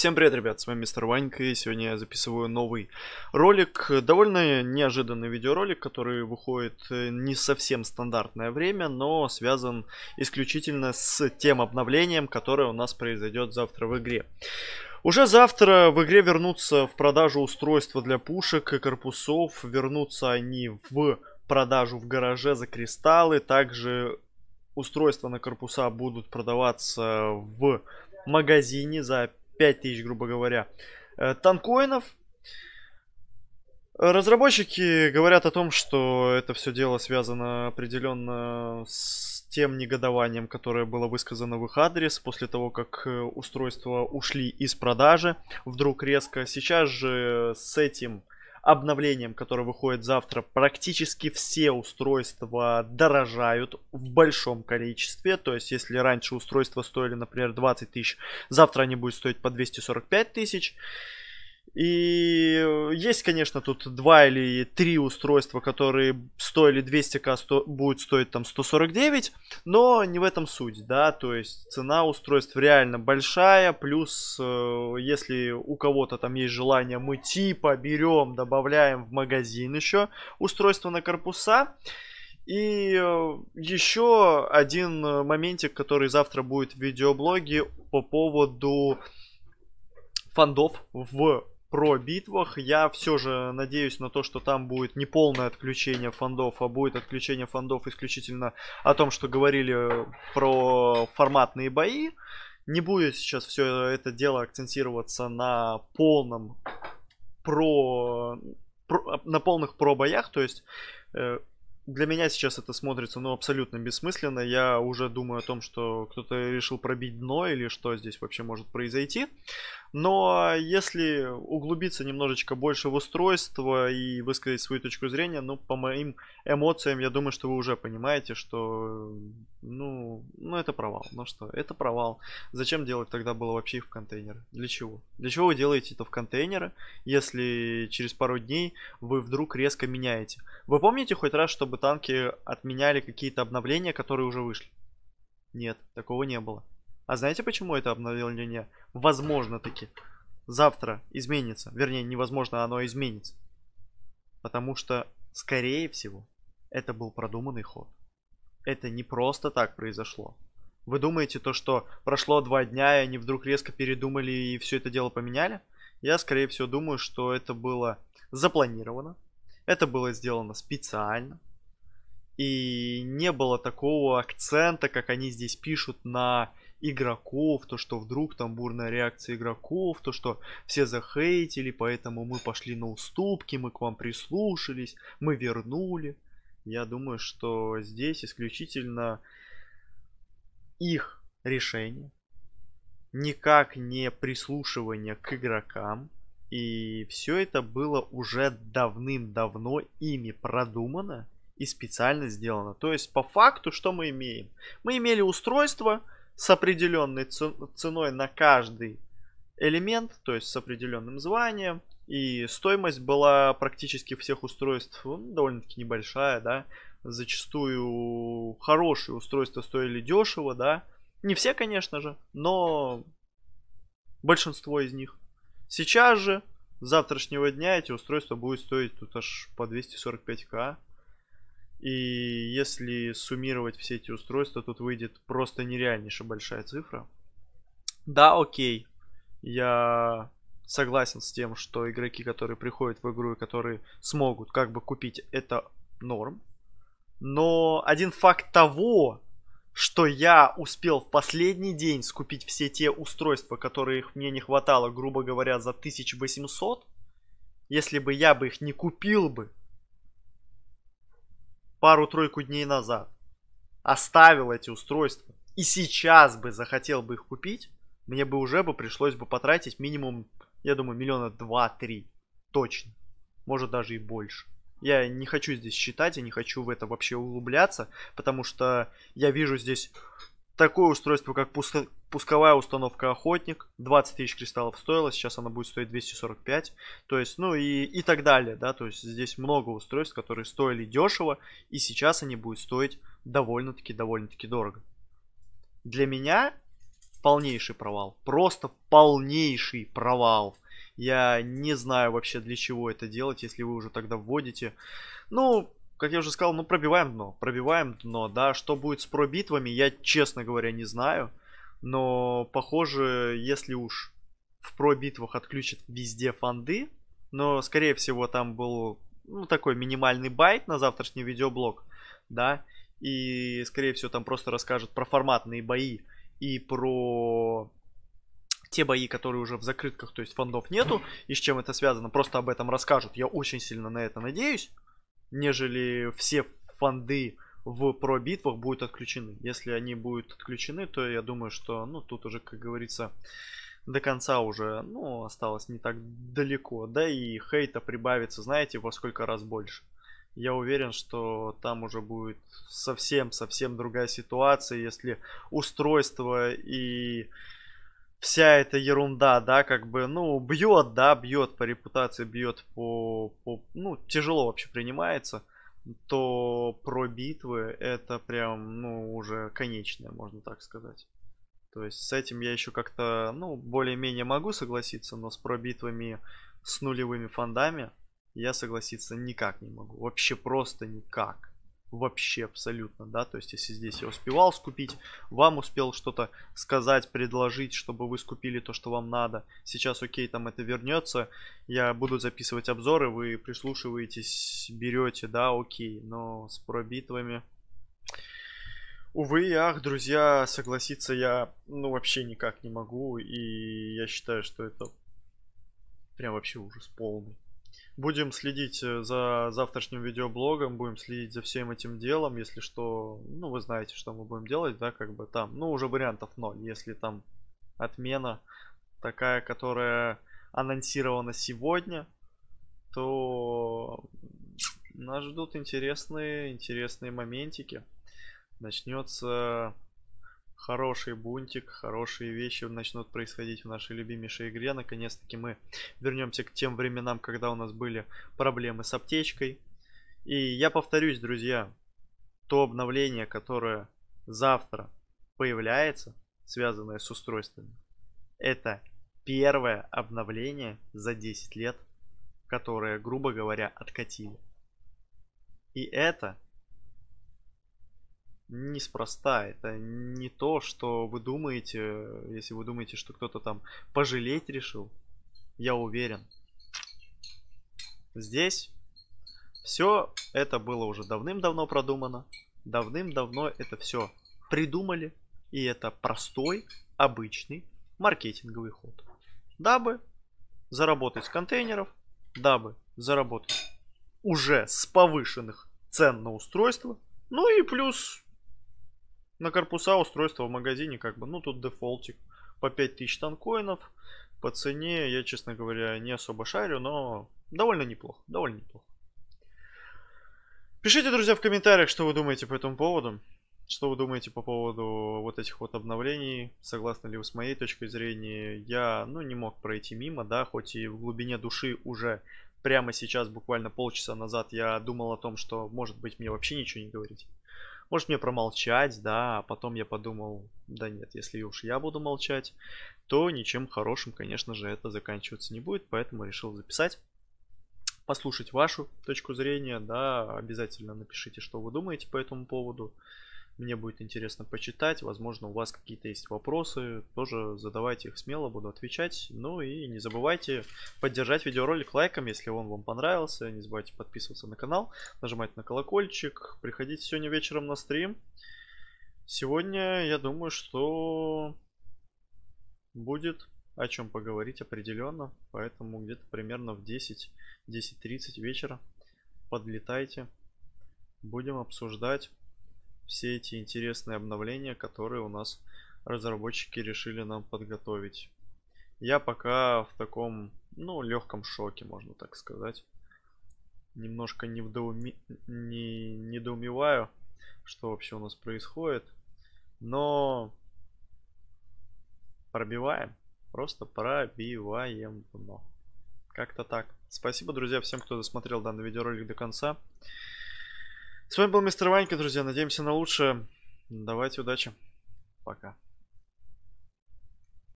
Всем привет, ребят, с вами Мистер Ванька, и сегодня я записываю новый ролик. Довольно неожиданный видеоролик, который выходит э, не совсем стандартное время, но связан исключительно с тем обновлением, которое у нас произойдет завтра в игре. Уже завтра в игре вернутся в продажу устройства для пушек и корпусов, вернутся они в продажу в гараже за кристаллы, также устройства на корпуса будут продаваться в магазине за 5000, грубо говоря, э, танкоинов. Разработчики говорят о том, что это все дело связано определенно с тем негодованием, которое было высказано в их адрес после того, как э, устройства ушли из продажи вдруг резко. Сейчас же с этим обновлением, которое выходит завтра, практически все устройства дорожают в большом количестве. То есть, если раньше устройства стоили, например, 20 тысяч, завтра они будут стоить по 245 тысяч. И э, есть, конечно, тут два или три устройства, которые стоили 200к, сто... будет стоить там 149, но не в этом суть, да, то есть цена устройств реально большая, плюс э, если у кого-то там есть желание, мы типа берем, добавляем в магазин еще устройство на корпуса, и э, еще один э, моментик, который завтра будет в видеоблоге по поводу фондов в про битвах. Я все же надеюсь на то, что там будет не полное отключение фондов, а будет отключение фондов исключительно о том, что говорили про форматные бои. Не будет сейчас все это дело акцентироваться на полном про, про на полных про боях, то есть э, для меня сейчас это смотрится, ну, абсолютно бессмысленно. Я уже думаю о том, что кто-то решил пробить дно или что здесь вообще может произойти. Но если углубиться немножечко больше в устройство и высказать свою точку зрения, ну, по моим эмоциям, я думаю, что вы уже понимаете, что, ну, ну это провал. Ну что, это провал. Зачем делать тогда было вообще их в контейнеры? Для чего? Для чего вы делаете это в контейнеры, если через пару дней вы вдруг резко меняете? Вы помните хоть раз, чтобы танки отменяли какие-то обновления, которые уже вышли. Нет, такого не было. А знаете, почему это обновление? Возможно таки. Завтра изменится. Вернее, невозможно, оно изменится. Потому что, скорее всего, это был продуманный ход. Это не просто так произошло. Вы думаете то, что прошло два дня, и они вдруг резко передумали и все это дело поменяли? Я, скорее всего, думаю, что это было запланировано. Это было сделано специально. И не было такого акцента, как они здесь пишут на игроков, то, что вдруг там бурная реакция игроков, то, что все захейтили, поэтому мы пошли на уступки, мы к вам прислушались, мы вернули. Я думаю, что здесь исключительно их решение, никак не прислушивание к игрокам, и все это было уже давным-давно ими продумано, и специально сделано. То есть по факту что мы имеем? Мы имели устройство с определенной ценой на каждый элемент, то есть с определенным званием. И стоимость была практически всех устройств ну, довольно-таки небольшая, да. Зачастую хорошие устройства стоили дешево, да. Не все, конечно же, но большинство из них. Сейчас же, с завтрашнего дня, эти устройства будут стоить тут аж по 245к. И если суммировать все эти устройства, тут выйдет просто нереальнейшая большая цифра. Да, окей, я согласен с тем, что игроки, которые приходят в игру и которые смогут как бы купить, это норм. Но один факт того, что я успел в последний день скупить все те устройства, которых мне не хватало, грубо говоря, за 1800, если бы я бы их не купил бы, пару-тройку дней назад оставил эти устройства и сейчас бы захотел бы их купить, мне бы уже бы пришлось бы потратить минимум, я думаю, миллиона два-три. Точно. Может даже и больше. Я не хочу здесь считать, я не хочу в это вообще углубляться, потому что я вижу здесь такое устройство, как Пусковая установка Охотник, 20 тысяч кристаллов стоила, сейчас она будет стоить 245, то есть, ну и, и так далее, да, то есть здесь много устройств, которые стоили дешево, и сейчас они будут стоить довольно-таки, довольно-таки дорого. Для меня полнейший провал, просто полнейший провал. Я не знаю вообще для чего это делать, если вы уже тогда вводите. Ну, как я уже сказал, ну пробиваем дно, пробиваем дно, да. Что будет с пробитвами, я честно говоря не знаю но похоже, если уж в про битвах отключат везде фанды, но скорее всего там был ну, такой минимальный байт на завтрашний видеоблог, да, и скорее всего там просто расскажут про форматные бои и про те бои, которые уже в закрытках, то есть фондов нету, и с чем это связано, просто об этом расскажут. Я очень сильно на это надеюсь, нежели все фонды в про битвах будут отключены. Если они будут отключены, то я думаю, что ну тут уже, как говорится, до конца уже, ну, осталось не так далеко. Да и хейта прибавится, знаете, во сколько раз больше. Я уверен, что там уже будет совсем-совсем другая ситуация, если устройство и вся эта ерунда, да, как бы, ну, бьет, да, бьет по репутации, бьет по, по ну, тяжело вообще принимается то про битвы это прям, ну, уже конечное, можно так сказать. То есть с этим я еще как-то, ну, более-менее могу согласиться, но с пробитвами с нулевыми фондами я согласиться никак не могу. Вообще просто никак вообще абсолютно, да, то есть если здесь я успевал скупить, вам успел что-то сказать, предложить, чтобы вы скупили то, что вам надо, сейчас окей, там это вернется, я буду записывать обзоры, вы прислушиваетесь, берете, да, окей, но с пробитвами... Увы и ах, друзья, согласиться я, ну, вообще никак не могу, и я считаю, что это прям вообще ужас полный. Будем следить э, за завтрашним видеоблогом, будем следить за всем этим делом. Если что, ну вы знаете, что мы будем делать, да, как бы там. Ну, уже вариантов ноль. Если там отмена такая, которая анонсирована сегодня, то нас ждут интересные, интересные моментики. Начнется хороший бунтик, хорошие вещи начнут происходить в нашей любимейшей игре. Наконец-таки мы вернемся к тем временам, когда у нас были проблемы с аптечкой. И я повторюсь, друзья, то обновление, которое завтра появляется, связанное с устройствами, это первое обновление за 10 лет, которое, грубо говоря, откатили. И это неспроста. Это не то, что вы думаете, если вы думаете, что кто-то там пожалеть решил. Я уверен. Здесь все это было уже давным-давно продумано. Давным-давно это все придумали. И это простой, обычный маркетинговый ход. Дабы заработать с контейнеров, дабы заработать уже с повышенных цен на устройство. Ну и плюс на корпуса устройства в магазине как бы, ну тут дефолтик по 5000 танкоинов. По цене я, честно говоря, не особо шарю, но довольно неплохо, довольно неплохо. Пишите, друзья, в комментариях, что вы думаете по этому поводу. Что вы думаете по поводу вот этих вот обновлений? Согласны ли вы с моей точкой зрения? Я, ну, не мог пройти мимо, да, хоть и в глубине души уже прямо сейчас, буквально полчаса назад, я думал о том, что, может быть, мне вообще ничего не говорить. Может мне промолчать, да, а потом я подумал, да нет, если уж я буду молчать, то ничем хорошим, конечно же, это заканчиваться не будет, поэтому решил записать послушать вашу точку зрения, да, обязательно напишите, что вы думаете по этому поводу. Мне будет интересно почитать. Возможно, у вас какие-то есть вопросы. Тоже задавайте их смело, буду отвечать. Ну и не забывайте поддержать видеоролик лайком, если он вам понравился. Не забывайте подписываться на канал, нажимать на колокольчик. приходить сегодня вечером на стрим. Сегодня, я думаю, что будет о чем поговорить определенно. Поэтому где-то примерно в 10-10.30 вечера подлетайте. Будем обсуждать все эти интересные обновления, которые у нас разработчики решили нам подготовить. Я пока в таком, ну, легком шоке, можно так сказать. Немножко невдоуми... не... недоумеваю, что вообще у нас происходит. Но пробиваем. Просто пробиваем дно. Как-то так. Спасибо, друзья, всем, кто досмотрел данный видеоролик до конца. С вами был мистер Ванька, друзья. Надеемся на лучшее. Давайте удачи. Пока.